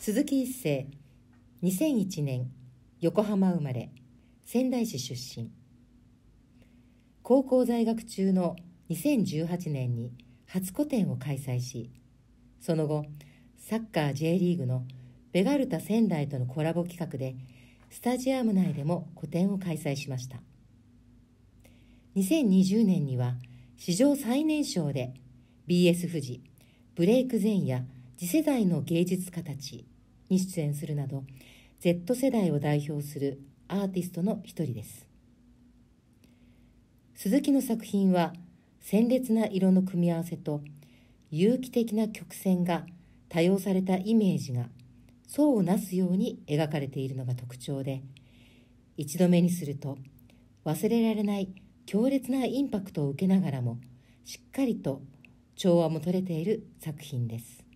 鈴木一世2001年横浜生まれ仙台市出身高校在学中の2018年に初個展を開催しその後サッカー J リーグのベガルタ仙台とのコラボ企画でスタジアム内でも個展を開催しました2020年には史上最年少で BS 富士ブレイク前夜次世代の芸術家たちに出演するなど Z 世代を代表するアーティストの一人です鈴木の作品は鮮烈な色の組み合わせと有機的な曲線が多用されたイメージが層をなすように描かれているのが特徴で一度目にすると忘れられない強烈なインパクトを受けながらもしっかりと調和も取れている作品です。